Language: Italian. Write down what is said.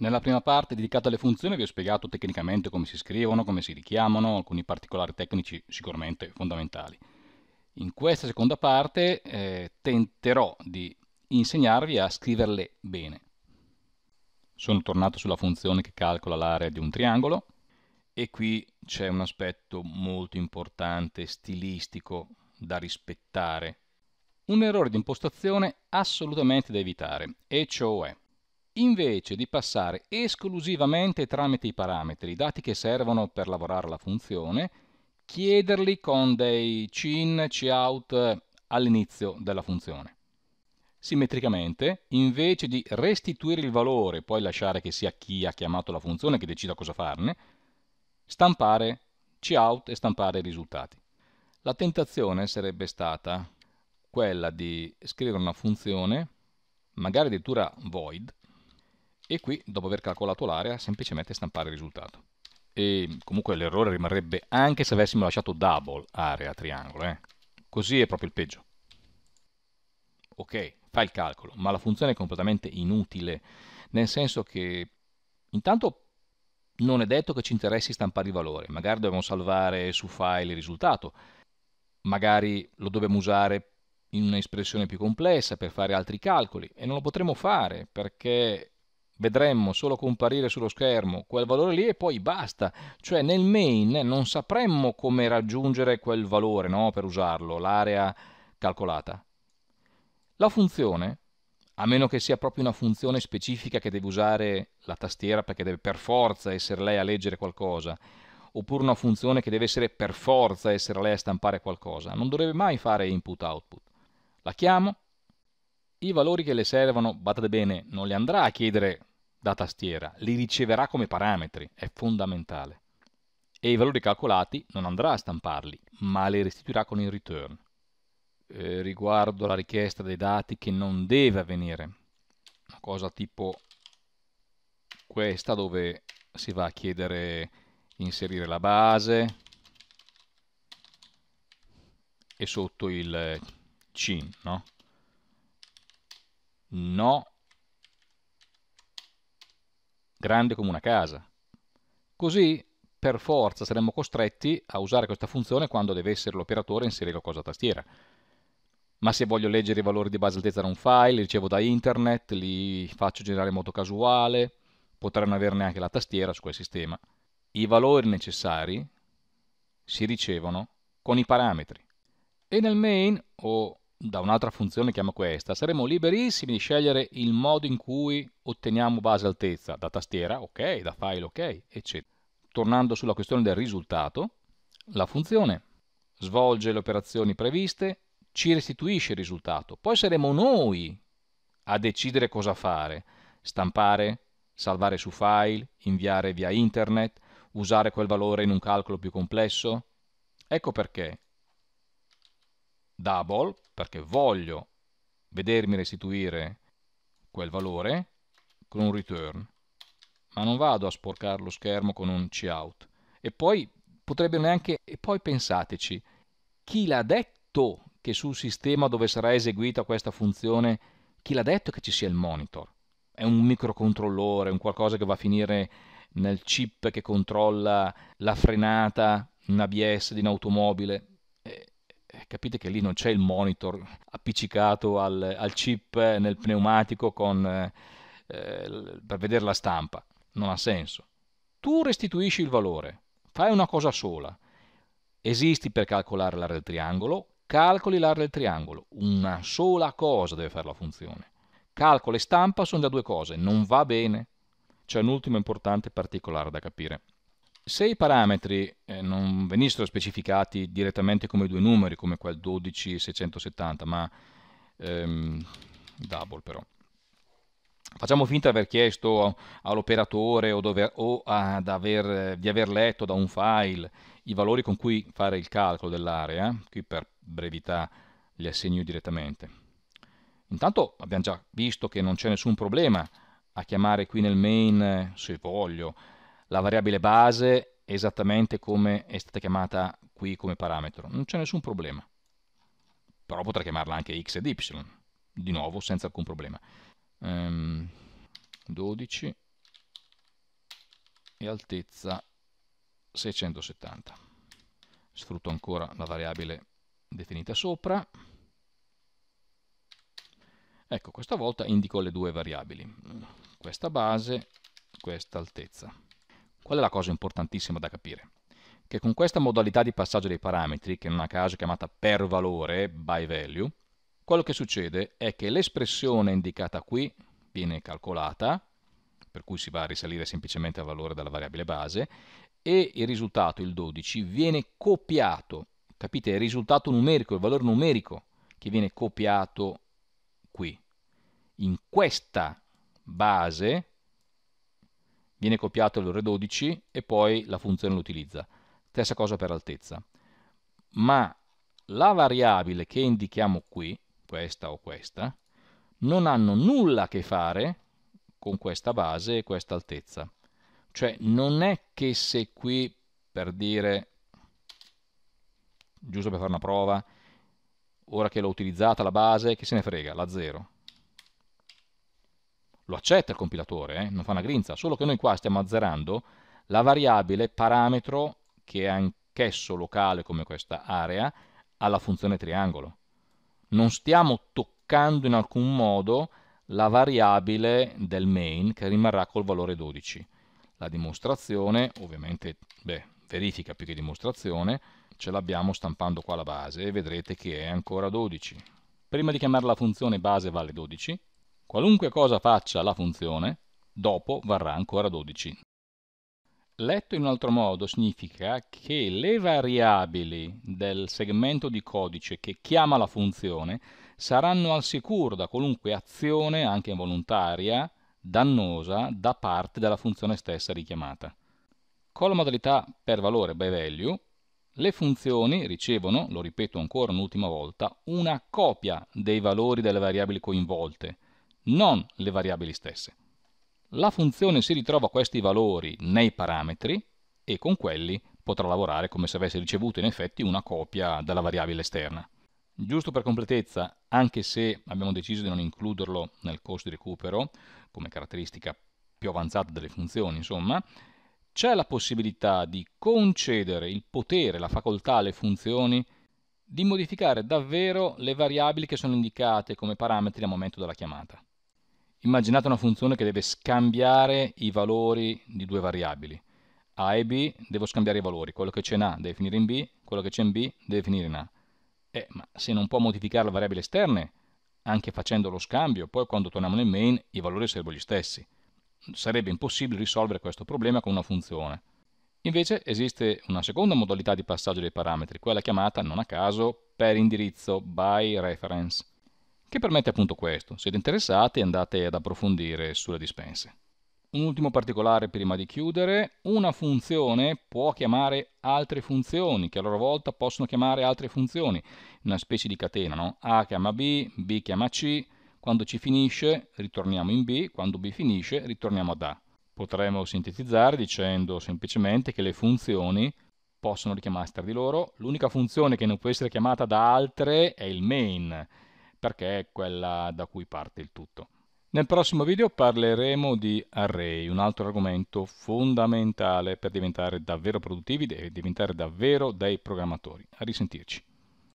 Nella prima parte dedicata alle funzioni vi ho spiegato tecnicamente come si scrivono, come si richiamano, alcuni particolari tecnici sicuramente fondamentali. In questa seconda parte eh, tenterò di insegnarvi a scriverle bene. Sono tornato sulla funzione che calcola l'area di un triangolo e qui c'è un aspetto molto importante, stilistico, da rispettare. Un errore di impostazione assolutamente da evitare, e cioè invece di passare esclusivamente tramite i parametri, i dati che servono per lavorare la funzione, chiederli con dei cin, cout all'inizio della funzione. Simmetricamente, invece di restituire il valore e poi lasciare che sia chi ha chiamato la funzione che decida cosa farne, stampare cout e stampare i risultati. La tentazione sarebbe stata quella di scrivere una funzione, magari addirittura void, e qui dopo aver calcolato l'area semplicemente stampare il risultato. E comunque l'errore rimarrebbe anche se avessimo lasciato double area triangolo, eh. così è proprio il peggio. Ok, fa il calcolo, ma la funzione è completamente inutile, nel senso che intanto non è detto che ci interessi stampare i valori, magari dobbiamo salvare su file il risultato, magari lo dobbiamo usare in un'espressione più complessa per fare altri calcoli e non lo potremo fare perché vedremmo solo comparire sullo schermo quel valore lì e poi basta, cioè nel main non sapremmo come raggiungere quel valore no? per usarlo, l'area calcolata. La funzione, a meno che sia proprio una funzione specifica che deve usare la tastiera perché deve per forza essere lei a leggere qualcosa, oppure una funzione che deve essere per forza essere lei a stampare qualcosa, non dovrebbe mai fare input-output. La chiamo, i valori che le servono, badate bene, non li andrà a chiedere da tastiera, li riceverà come parametri, è fondamentale. E i valori calcolati non andrà a stamparli, ma li restituirà con il return. Eh, riguardo la richiesta dei dati che non deve avvenire, una cosa tipo questa dove si va a chiedere inserire la base e sotto il CIN, no? No grande come una casa. Così per forza saremmo costretti a usare questa funzione quando deve essere l'operatore a inserire qualcosa a tastiera. Ma se voglio leggere i valori di base altezza da un file, li ricevo da internet, li faccio generare in modo casuale, potrei non avere neanche la tastiera su quel sistema. I valori necessari si ricevono con i parametri. E nel main o da un'altra funzione, chiama questa, saremo liberissimi di scegliere il modo in cui otteniamo base altezza, da tastiera, ok, da file, ok, eccetera. Tornando sulla questione del risultato, la funzione svolge le operazioni previste, ci restituisce il risultato. Poi saremo noi a decidere cosa fare, stampare, salvare su file, inviare via internet, usare quel valore in un calcolo più complesso. Ecco perché double perché voglio vedermi restituire quel valore con un return ma non vado a sporcare lo schermo con un cout e poi potrebbe neanche e poi pensateci chi l'ha detto che sul sistema dove sarà eseguita questa funzione chi l'ha detto che ci sia il monitor è un microcontrollore un qualcosa che va a finire nel chip che controlla la frenata in ABS di un'automobile eh, capite che lì non c'è il monitor appiccicato al, al chip eh, nel pneumatico con, eh, eh per vedere la stampa, non ha senso. Tu restituisci il valore, fai una cosa sola, esisti per calcolare l'area del triangolo, calcoli l'area del triangolo, una sola cosa deve fare la funzione. Calcolo e stampa sono già due cose, non va bene. C'è un ultimo importante particolare da capire. Se i parametri eh, non venissero specificati direttamente come due numeri, come quel 12670, ma ehm, double però, facciamo finta di aver chiesto all'operatore o, o aver, di aver letto da un file i valori con cui fare il calcolo dell'area, eh, qui per brevità li assegno direttamente. Intanto abbiamo già visto che non c'è nessun problema a chiamare qui nel main, eh, se voglio, la variabile base esattamente come è stata chiamata qui come parametro, non c'è nessun problema. Però potrà chiamarla anche x ed y, di nuovo senza alcun problema. Ehm, 12 e altezza 670. Sfrutto ancora la variabile definita sopra. Ecco, questa volta indico le due variabili, questa base, questa altezza. Qual è la cosa importantissima da capire? Che con questa modalità di passaggio dei parametri, che non a caso è chiamata per valore, by value, quello che succede è che l'espressione indicata qui viene calcolata, per cui si va a risalire semplicemente al valore della variabile base, e il risultato, il 12, viene copiato, capite, il risultato numerico, il valore numerico che viene copiato qui. In questa base viene copiato il R12 e poi la funzione lo utilizza. Stessa cosa per altezza. Ma la variabile che indichiamo qui, questa o questa, non hanno nulla a che fare con questa base e questa altezza. Cioè non è che se qui, per dire, giusto per fare una prova, ora che l'ho utilizzata la base, che se ne frega, la 0 lo accetta il compilatore, eh? non fa una grinza, solo che noi qua stiamo azzerando la variabile parametro che è anch'esso locale come questa area alla funzione triangolo. Non stiamo toccando in alcun modo la variabile del main che rimarrà col valore 12. La dimostrazione, ovviamente, beh, verifica più che dimostrazione, ce l'abbiamo stampando qua la base e vedrete che è ancora 12. Prima di chiamare la funzione base vale 12, Qualunque cosa faccia la funzione, dopo varrà ancora 12. Letto in un altro modo significa che le variabili del segmento di codice che chiama la funzione saranno al sicuro da qualunque azione, anche involontaria, dannosa da parte della funzione stessa richiamata. Con la modalità per valore by value, le funzioni ricevono, lo ripeto ancora un'ultima volta, una copia dei valori delle variabili coinvolte, non le variabili stesse. La funzione si ritrova questi valori nei parametri e con quelli potrà lavorare come se avesse ricevuto in effetti una copia dalla variabile esterna. Giusto per completezza, anche se abbiamo deciso di non includerlo nel corso di recupero, come caratteristica più avanzata delle funzioni, insomma, c'è la possibilità di concedere il potere, la facoltà alle funzioni di modificare davvero le variabili che sono indicate come parametri al momento della chiamata immaginate una funzione che deve scambiare i valori di due variabili. A e B devo scambiare i valori, quello che c'è in A deve finire in B, quello che c'è in B deve finire in A. Eh, ma se non può modificare le variabili esterne, anche facendo lo scambio, poi quando torniamo nel main i valori sarebbero gli stessi. Sarebbe impossibile risolvere questo problema con una funzione. Invece esiste una seconda modalità di passaggio dei parametri, quella chiamata, non a caso, per indirizzo, by reference che permette appunto questo. Siete interessati andate ad approfondire sulle dispense. Un ultimo particolare prima di chiudere, una funzione può chiamare altre funzioni, che a loro volta possono chiamare altre funzioni, una specie di catena, no? A chiama B, B chiama C, quando C finisce ritorniamo in B, quando B finisce ritorniamo ad A. Potremmo sintetizzare dicendo semplicemente che le funzioni possono richiamarsi tra di loro, l'unica funzione che non può essere chiamata da altre è il main, perché è quella da cui parte il tutto. Nel prossimo video parleremo di array, un altro argomento fondamentale per diventare davvero produttivi e diventare davvero dei programmatori. A risentirci.